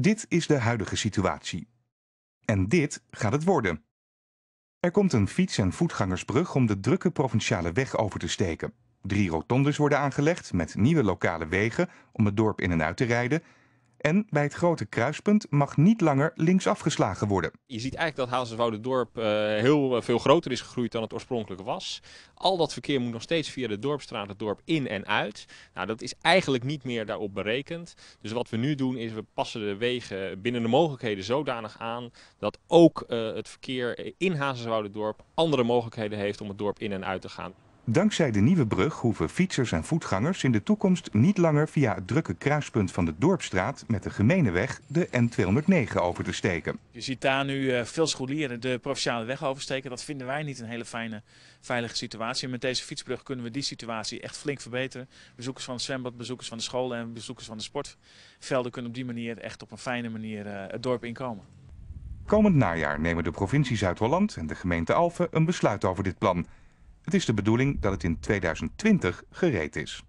Dit is de huidige situatie. En dit gaat het worden. Er komt een fiets- en voetgangersbrug om de drukke provinciale weg over te steken. Drie rotondes worden aangelegd met nieuwe lokale wegen om het dorp in en uit te rijden en bij het grote kruispunt mag niet langer links afgeslagen worden. Je ziet eigenlijk dat Hazenwoude-dorp eh, heel eh, veel groter is gegroeid dan het oorspronkelijk was. Al dat verkeer moet nog steeds via de dorpstraat het dorp in en uit. Nou, dat is eigenlijk niet meer daarop berekend. Dus wat we nu doen is we passen de wegen binnen de mogelijkheden zodanig aan dat ook eh, het verkeer in Hazenwoude-dorp andere mogelijkheden heeft om het dorp in en uit te gaan. Dankzij de nieuwe brug hoeven fietsers en voetgangers in de toekomst niet langer via het drukke kruispunt van de Dorpstraat met de weg de N209 over te steken. Je ziet daar nu eh, veel scholieren de provinciale weg oversteken. Dat vinden wij niet een hele fijne, veilige situatie. met deze fietsbrug kunnen we die situatie echt flink verbeteren. Bezoekers van het zwembad, bezoekers van de scholen en bezoekers van de sportvelden kunnen op die manier echt op een fijne manier eh, het dorp inkomen. Komend najaar nemen de provincie Zuid-Holland en de gemeente Alphen een besluit over dit plan. Het is de bedoeling dat het in 2020 gereed is.